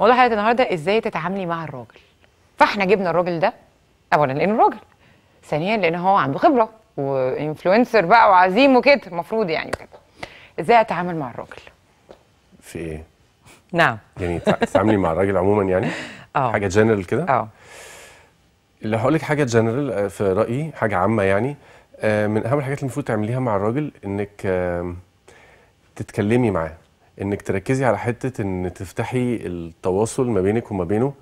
موضوع حلقه النهارده ازاي تتعاملي مع الراجل فاحنا جبنا الراجل ده اولا لانه راجل ثانيا لان هو عنده خبره وانفلونسر بقى وعزيم وكده المفروض يعني كده ازاي اتعامل مع الراجل في ايه نعم يعني تتعاملي مع الراجل عموما يعني اه حاجه جنرال كده اه اللي هقول لك حاجه جنرال آه، في رايي حاجه عامه يعني آه، من اهم الحاجات اللي المفروض تعمليها مع الراجل انك تتكلمي معاه انك تركزي على حته ان تفتحي التواصل ما بينك وما بينه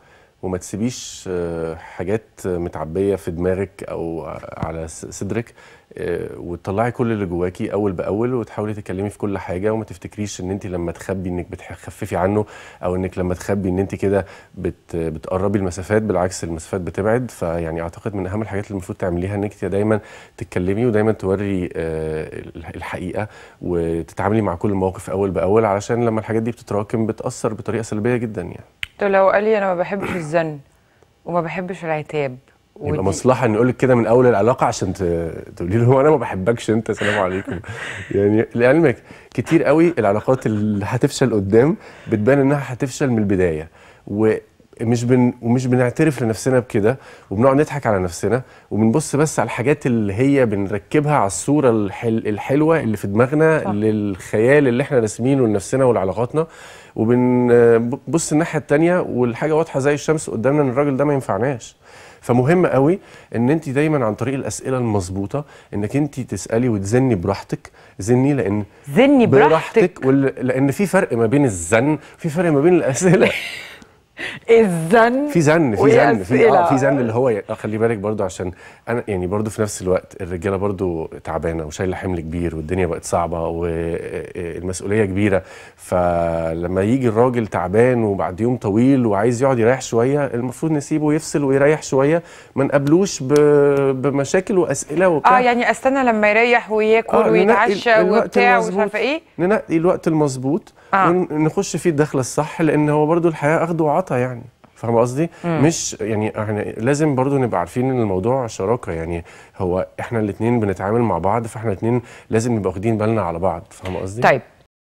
وما تسيبيش آه، حاجات متعبيه في دماغك او على صدرك آه، وتطلعي كل اللي جواكي اول باول وتحاولي تتكلمي في كل حاجه وما تفتكريش ان انت لما تخبي انك بتخففي عنه او انك لما تخبي ان انت كده بت بتقربي المسافات بالعكس المسافات بتبعد فيعني اعتقد من اهم الحاجات اللي المفروض تعمليها انك دايما تتكلمي ودايما توري آه، الحقيقه وتتعاملي مع كل الموقف اول باول علشان لما الحاجات دي بتتراكم بتاثر بطريقه سلبيه جدا يعني طب لو قال لي انا ما بحبش الزن وما بحبش العتاب يبقى مصلحه ان نقول كده من اول العلاقه عشان تقولي له هو انا ما بحبكش انت سلام عليكم يعني لعلمك كتير قوي العلاقات اللي هتفشل قدام بتبان انها هتفشل من البدايه و مش بن ومش بنعترف لنفسنا بكده وبنقعد نضحك على نفسنا وبنبص بس على الحاجات اللي هي بنركبها على الصوره الحل الحلوه اللي في دماغنا صح. للخيال اللي احنا راسمينه لنفسنا ولعلاقاتنا وبنبص الناحيه الثانيه والحاجه واضحه زي الشمس قدامنا ان الراجل ده ما ينفعناش فمهم قوي ان انت دايما عن طريق الاسئله المظبوطه انك انت تسالي وتزني براحتك زني لان زني براحتك, براحتك لان في فرق ما بين الزن في فرق ما بين الاسئله الزن في زن في زن في اه في زن اللي هو آه، خلي بالك برضو عشان انا يعني برضو في نفس الوقت الرجاله برضو تعبانه وشايله حمل كبير والدنيا بقت صعبه والمسؤوليه آه، آه، كبيره فلما يجي الراجل تعبان وبعد يوم طويل وعايز يقعد يريح شويه المفروض نسيبه يفصل ويريح شويه ما نقابلوش بمشاكل واسئله وبتاع اه يعني استنى لما يريح وياكل آه ويتعشى وبتاع ومش عارفه ايه ننقي الوقت المظبوط آه. ونخش فيه الدخله الصح لان هو برضو الحياه اخده متعاطى يعني فاهم قصدي؟ مش يعني احنا لازم برضو نبقى عارفين ان الموضوع شراكه يعني هو احنا الاثنين بنتعامل مع بعض فاحنا الاثنين لازم نبقى واخدين بالنا على بعض فاهم قصدي؟ طيب